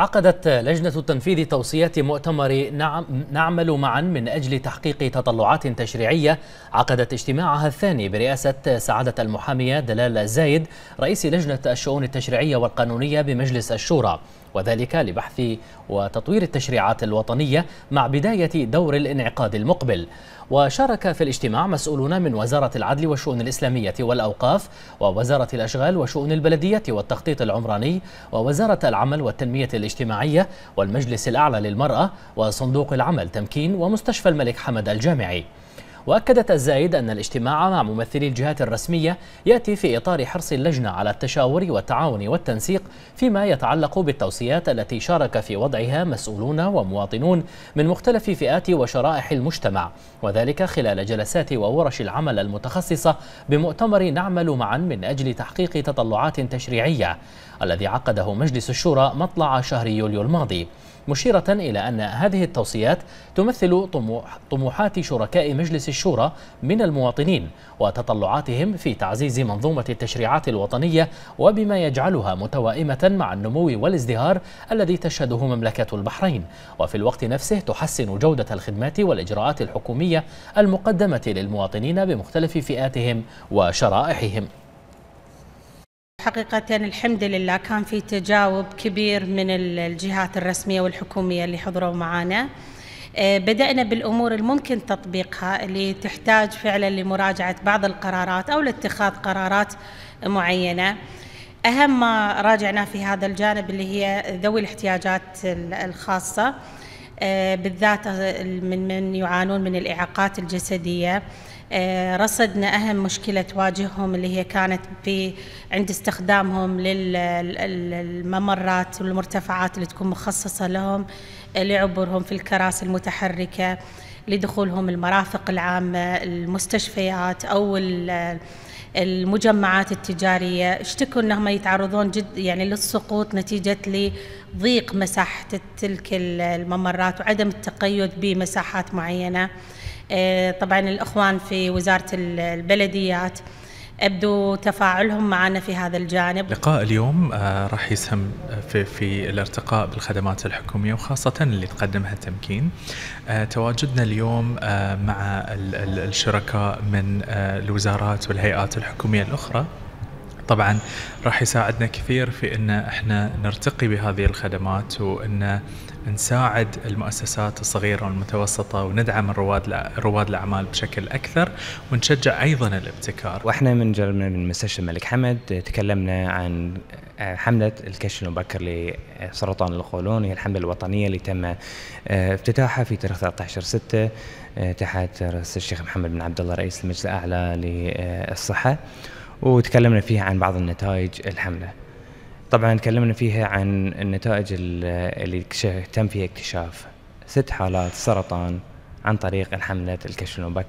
عقدت لجنة التنفيذ توصيات مؤتمر نعم نعمل معا من أجل تحقيق تطلعات تشريعية عقدت اجتماعها الثاني برئاسة سعادة المحامية دلال زايد رئيس لجنة الشؤون التشريعية والقانونية بمجلس الشورى وذلك لبحث وتطوير التشريعات الوطنية مع بداية دور الانعقاد المقبل وشارك في الاجتماع مسؤولون من وزارة العدل والشؤون الإسلامية والأوقاف ووزارة الأشغال وشؤون البلدية والتخطيط العمراني ووزارة العمل والتنمية الاجتماعية والمجلس الأعلى للمرأة وصندوق العمل تمكين ومستشفى الملك حمد الجامعي وأكدت الزايد أن الاجتماع مع ممثلي الجهات الرسمية يأتي في إطار حرص اللجنة على التشاور والتعاون والتنسيق فيما يتعلق بالتوصيات التي شارك في وضعها مسؤولون ومواطنون من مختلف فئات وشرائح المجتمع وذلك خلال جلسات وورش العمل المتخصصة بمؤتمر نعمل معا من أجل تحقيق تطلعات تشريعية الذي عقده مجلس الشورى مطلع شهر يوليو الماضي مشيرة إلى أن هذه التوصيات تمثل طموح طموحات شركاء مجلس الشورى من المواطنين وتطلعاتهم في تعزيز منظومة التشريعات الوطنية وبما يجعلها متوائمة مع النمو والازدهار الذي تشهده مملكة البحرين وفي الوقت نفسه تحسن جودة الخدمات والإجراءات الحكومية المقدمة للمواطنين بمختلف فئاتهم وشرائحهم حقيقة الحمد لله كان في تجاوب كبير من الجهات الرسمية والحكومية اللي حضروا معنا آه، بدأنا بالأمور الممكن تطبيقها اللي تحتاج فعلا لمراجعة بعض القرارات أو لاتخاذ قرارات معينة أهم ما راجعناه في هذا الجانب اللي هي ذوي الاحتياجات الخاصة آه، بالذات من من يعانون من الإعاقات الجسدية آه، رصدنا أهم مشكلة تواجههم اللي هي كانت في عند استخدامهم للممرات والمرتفعات اللي تكون مخصصة لهم آه، لعبورهم في الكراسي المتحركة لدخولهم المرافق العامة المستشفيات أو المجمعات التجارية اشتكوا أنهم يتعرضون جد يعني للسقوط نتيجة لضيق مساحة تلك الممرات وعدم التقيد بمساحات معينة آه، طبعا الأخوان في وزارة البلديات أبدو تفاعلهم معنا في هذا الجانب لقاء اليوم آه، راح يسهم في, في الارتقاء بالخدمات الحكومية وخاصة اللي تقدمها التمكين آه، تواجدنا اليوم مع الشركاء من الوزارات والهيئات الحكومية الأخرى طبعا راح يساعدنا كثير في ان احنا نرتقي بهذه الخدمات وان نساعد المؤسسات الصغيره والمتوسطه وندعم الرواد رواد الاعمال بشكل اكثر ونشجع ايضا الابتكار. واحنا من جربنا من مستشفى الملك حمد تكلمنا عن آه، حملة الكشف المبكر لسرطان القولون هي الحملة الوطنية اللي تم آه، افتتاحها في تاريخ 13 6 تحت رئاسة الشيخ محمد بن عبد الله رئيس المجلس الأعلى للصحة وتكلمنا فيها عن بعض النتائج الحمله طبعا تكلمنا فيها عن النتائج اللي تم فيها اكتشاف ست حالات سرطان عن طريق الحملة الكشف المبكر